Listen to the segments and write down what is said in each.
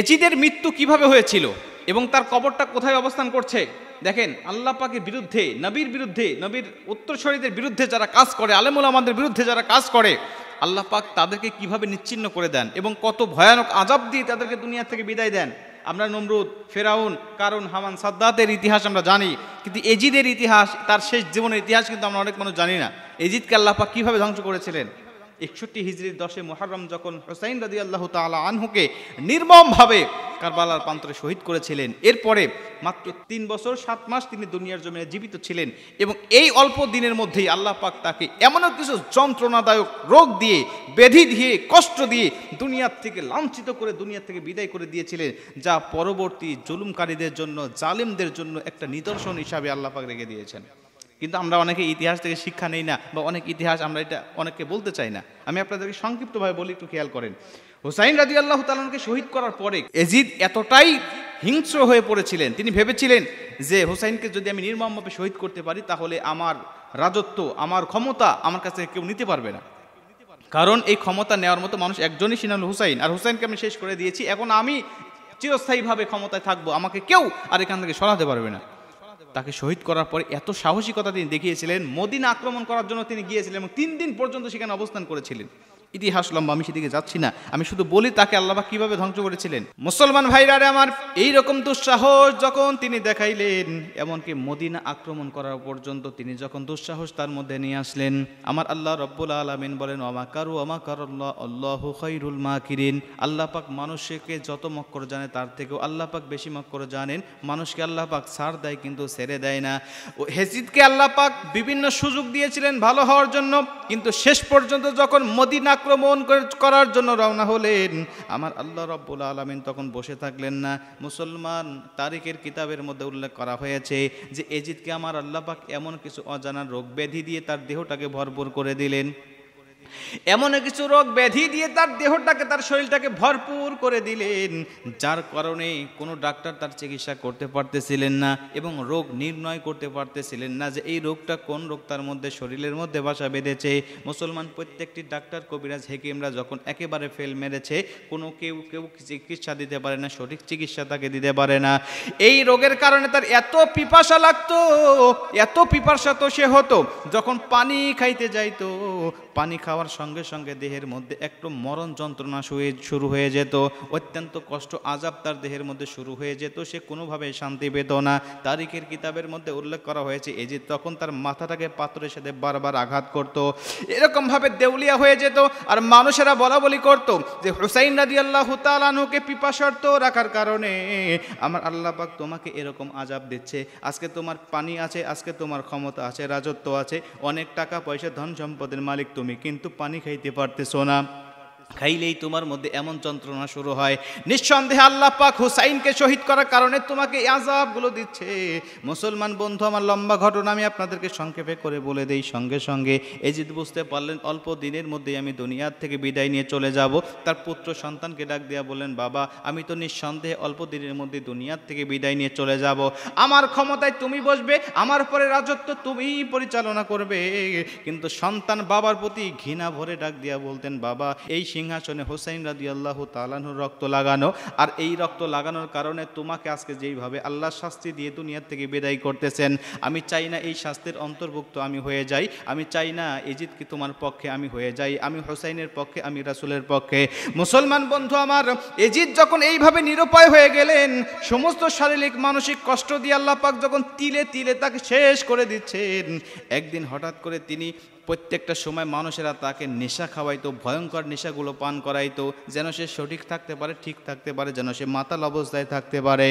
এজিদের মৃত্যু কিভাবে হয়েছিল এবং তার কবরটা কোথায় অবস্থান করছে দেখেন আল্লাহ পাকের বিরুদ্ধে নবীর বিরুদ্ধে নবীর উত্তরসরীদের বিরুদ্ধে যারা কাজ করে আলেমুল আমাদের বিরুদ্ধে যারা কাজ করে আল্লাহ পাক তাদেরকে কিভাবে নিচ্ছিন্ন করে দেন এবং কত ভয়ানক আজাব দিয়ে তাদেরকে দুনিয়া থেকে বিদায় দেন আমরা নমরুদ ফেরাউন কারণ হামান সাদ্দাতের ইতিহাস আমরা জানি কিন্তু এজিদের ইতিহাস তার শেষ জীবনের ইতিহাস কিন্তু আমরা অনেক মানুষ জানি না এজিদকে আল্লাহ পাক কীভাবে ধ্বংস করেছিলেন একষট্টি হিজড়ির দশে মোহারম যখন হোসাইন রাজি আল্লাহ তালা আনহুকে নির্মমভাবে কারবালার প্রান্তরে শহীদ করেছিলেন এরপরে মাত্র তিন বছর সাত মাস তিনি দুনিয়ার জমিনে জীবিত ছিলেন এবং এই অল্প দিনের মধ্যেই আল্লাহ পাক তাকে এমনও কিছু যন্ত্রণাদায়ক রোগ দিয়ে বেধি দিয়ে কষ্ট দিয়ে দুনিয়ার থেকে লাঞ্ছিত করে দুনিয়ার থেকে বিদায় করে দিয়েছিলেন যা পরবর্তী জুলুমকারীদের জন্য জালিমদের জন্য একটা নিদর্শন হিসাবে আল্লাহ পাক রেখে দিয়েছেন কিন্তু আমরা অনেকে ইতিহাস থেকে শিক্ষা নেই না বা অনেক ইতিহাস আমরা এটা অনেককে বলতে চাই না আমি আপনাদেরকে সংক্ষিপ্তভাবে বলি একটু খেয়াল করেন হুসাইন রাজি আল্লাহ তালনকে শহীদ করার পরে এজিদ এতটাই হিংস্র হয়ে পড়েছিলেন তিনি ভেবেছিলেন যে হুসাইনকে যদি আমি নির্মমভাবে শহীদ করতে পারি তাহলে আমার রাজত্ব আমার ক্ষমতা আমার কাছে কেউ নিতে পারবে না কারণ এই ক্ষমতা নেওয়ার মতো মানুষ একজনই সিনাল হুসাইন আর হুসাইনকে আমি শেষ করে দিয়েছি এখন আমি চিরস্থায়ীভাবে ক্ষমতায় থাকবো আমাকে কেউ আর এখান থেকে সরাতে পারবে না তাকে শহীদ করার পরে এত সাহসিকতা তিনি দেখিয়েছিলেন মদিনা আক্রমণ করার জন্য তিনি গিয়েছিলেন এবং তিন দিন পর্যন্ত সেখানে অবস্থান করেছিলেন ইতিহাস লম্বা আমি সেদিকে যাচ্ছি না আমি শুধু বলি তাকে আল্লাহবা কিভাবে ধ্বংস করেছিলেন মুসলমান ভাইরা আমার এই রকম দুঃসাহস যখন তিনি দেখাইলেন এমনকি মদিনা আক্রমণ করার পর্যন্ত তিনি যখন দুঃসাহস তার মধ্যে নিয়ে আসলেন আমার আল্লাহ রব্বুল আলমিন বলেন অমাকারু অমাকার আল্লাহ খৈরুল মা কিরিন আল্লাহ পাক মানুষকে যত মক্কর জানে তার থেকেও আল্লাহ পাক বেশি মক্কর জানেন মানুষকে আল্লাহ পাক ছাড় দেয় কিন্তু ছেড়ে দেয় না হেসিদকে আল্লাহ পাক বিভিন্ন সুযোগ দিয়েছিলেন ভালো হওয়ার জন্য কিন্তু শেষ পর্যন্ত যখন মদিনা আক্রমণ করার জন্য রওনা হলেন আমার আল্লাহ রব্বুল আলমিন তখন বসে থাকলেন না মুসলমান তারিখের কিতাবের মধ্যে উল্লেখ করা হয়েছে যে এজিদকে আমার আল্লাহ পাক এমন কিছু অজানা রোগ ব্যাধি দিয়ে তার দেহটাকে ভরপুর করে দিলেন এমন কিছু রোগ ব্যাধি দিয়ে তার দেহটাকে তার শরীরটাকে ভরপুর করে দিলেন যার কারণে কোনো ডাক্তার তার চিকিৎসা করতে পারতেছিলেন না এবং রোগ নির্ণয় করতে পারতেছিলেন না যে এই রোগটা কোন রোগ তার মধ্যে শরীরের মধ্যে বাসা বেঁধেছে মুসলমান প্রত্যেকটি ডাক্তার কবিরাজ হেকিমরা যখন একেবারে ফেল মেরেছে কোনো কেউ কেউ চিকিৎসা দিতে পারে না সঠিক চিকিৎসা তাকে দিতে পারে না এই রোগের কারণে তার এত পিপাসা লাগতো এত পিপাসা তো সে হতো যখন পানি খাইতে যাইতো পানি খাওয়া খাওয়ার সঙ্গে সঙ্গে দেহের মধ্যে একটু মরণ যন্ত্রণা শুরু হয়ে যেত অত্যন্ত কষ্ট আজাব তার দেহের মধ্যে শুরু হয়ে যেত সে কোনোভাবে শান্তি পেত না তারিখের কিতাবের মধ্যে উল্লেখ করা হয়েছে এই যে তখন তার মাথাটাকে পাত্রের সাথে বারবার আঘাত করত এরকমভাবে দেউলিয়া হয়ে যেত আর মানুষেরা বলা বলি করত যে হুসাইন নাদি আল্লাহ তালানুকে পিপাসর্ত রাখার কারণে আমার আল্লাহ পাক তোমাকে এরকম আজাব দিচ্ছে আজকে তোমার পানি আছে আজকে তোমার ক্ষমতা আছে রাজত্ব আছে অনেক টাকা পয়সা ধন সম্পদের মালিক তুমি কিন্তু কিন্তু পানি খাইতে পারতেছ না খাইলেই তোমার মধ্যে এমন যন্ত্রণা শুরু হয় নিঃসন্দেহে আল্লাহ পাক হুসাইনকে শহীদ করার কারণে তোমাকে আজাবগুলো দিচ্ছে মুসলমান বন্ধু আমার লম্বা ঘটনা আমি আপনাদেরকে সংক্ষেপে করে বলে দেই সঙ্গে সঙ্গে এজিদ বুঝতে পারলেন অল্প দিনের মধ্যেই আমি দুনিয়ার থেকে বিদায় নিয়ে চলে যাব তার পুত্র সন্তানকে ডাক দিয়া বললেন বাবা আমি তো নিঃসন্দেহে অল্প দিনের মধ্যে দুনিয়ার থেকে বিদায় নিয়ে চলে যাব আমার ক্ষমতায় তুমি বসবে আমার পরে রাজত্ব তুমিই পরিচালনা করবে কিন্তু সন্তান বাবার প্রতি ঘৃণা ভরে ডাক দিয়া বলতেন বাবা এই সিংহাসনে হোসাইন রাদি আল্লাহ তালানুর রক্ত লাগানো আর এই রক্ত লাগানোর কারণে তোমাকে আজকে যেইভাবে আল্লাহ শাস্তি দিয়ে দুনিয়ার থেকে বিদায় করতেছেন আমি চাই না এই শাস্তির অন্তর্ভুক্ত আমি হয়ে যাই আমি চাই না কি তোমার পক্ষে আমি হয়ে যাই আমি হোসাইনের পক্ষে আমি রাসুলের পক্ষে মুসলমান বন্ধু আমার এজিৎ যখন এইভাবে নিরুপায় হয়ে গেলেন সমস্ত শারীরিক মানসিক কষ্ট দিয়ে আল্লাহ পাক যখন তিলে তিলে তাকে শেষ করে দিচ্ছেন একদিন হঠাৎ করে তিনি প্রত্যেকটা সময় মানুষেরা তাকে নেশা খাওয়াইতো ভয়ঙ্কর নেশাগুলো পান করাইতো যেন সে সঠিক থাকতে পারে ঠিক থাকতে পারে যেন সে মাতাল অবস্থায় থাকতে পারে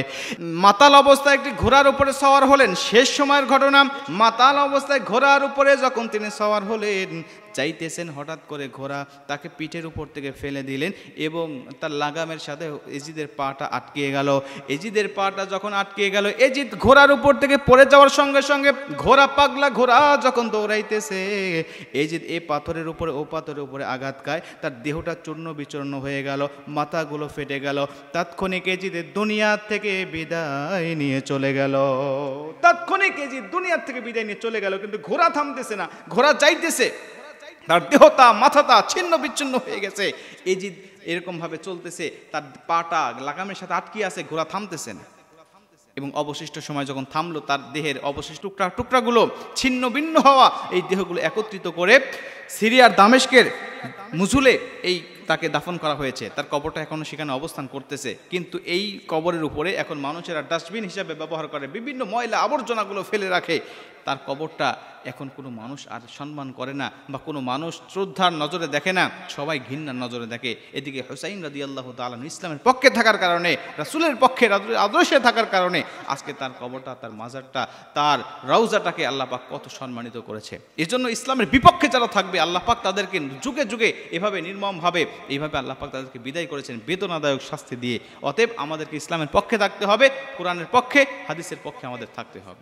মাতাল অবস্থায় একটি ঘোড়ার উপরে সওয়ার হলেন শেষ সময়ের ঘটনা মাতাল অবস্থায় ঘোড়ার উপরে যখন তিনি সওয়ার হলেন চাইতেছেন হঠাৎ করে ঘোড়া তাকে পিঠের উপর থেকে ফেলে দিলেন এবং তার লাগামের সাথে এজিদের পাটা আটকে গেল এজিদের পাটা যখন আটকে গেল এজিদ ঘোড়ার উপর থেকে পড়ে যাওয়ার সঙ্গে সঙ্গে ঘোড়া পাগলা ঘোড়া যখন দৌড়াইতেছে এই যে এ পাথরের উপরে ও পাথরের উপরে আঘাত খায় তার দেহটা চূর্ণ বিচূর্ণ হয়ে গেল মাথাগুলো ফেটে গেল তাৎক্ষণিক এজিদে দুনিয়ার থেকে বিদায় নিয়ে চলে গেল তাৎক্ষণিক এজিদ দুনিয়ার থেকে বিদায় নিয়ে চলে গেল কিন্তু ঘোড়া থামতেছে না ঘোড়া যাইতেছে তার দেহতা মাথাটা ছিন্ন বিচ্ছিন্ন হয়ে গেছে এজিদ ভাবে চলতেছে তার পাটা লাগামের সাথে আটকে আছে ঘোড়া থামতেছে না এবং অবশিষ্ট সময় যখন থামলো তার দেহের অবশিষ্ট টুকরা টুকরাগুলো ছিন্ন ভিন্ন হওয়া এই দেহগুলো একত্রিত করে সিরিয়ার দামেশকের মুজুলে এই তাকে দাফন করা হয়েছে তার কবরটা এখনও সেখানে অবস্থান করতেছে কিন্তু এই কবরের উপরে এখন মানুষেরা ডাস্টবিন হিসাবে ব্যবহার করে বিভিন্ন ময়লা আবর্জনাগুলো ফেলে রাখে তার কবরটা এখন কোনো মানুষ আর সম্মান করে না বা কোনো মানুষ শ্রদ্ধার নজরে দেখে না সবাই ঘৃণার নজরে দেখে এদিকে হোসাইন রাজি আল্লাহ তালন ইসলামের পক্ষে থাকার কারণে রাসুলের পক্ষে আদর্শে থাকার কারণে আজকে তার কবরটা তার মাজারটা তার রাউজাটাকে আল্লাপাক কত সম্মানিত করেছে এজন্য ইসলামের বিপক্ষে যারা থাকবে পাক তাদেরকে যুগে যুগে এভাবে নির্মমভাবে এইভাবে আল্লাপাক তাদেরকে বিদায় করেছেন বেদনাদায়ক শাস্তি দিয়ে অতএব আমাদেরকে ইসলামের পক্ষে থাকতে হবে কোরআনের পক্ষে হাদিসের পক্ষে আমাদের থাকতে হবে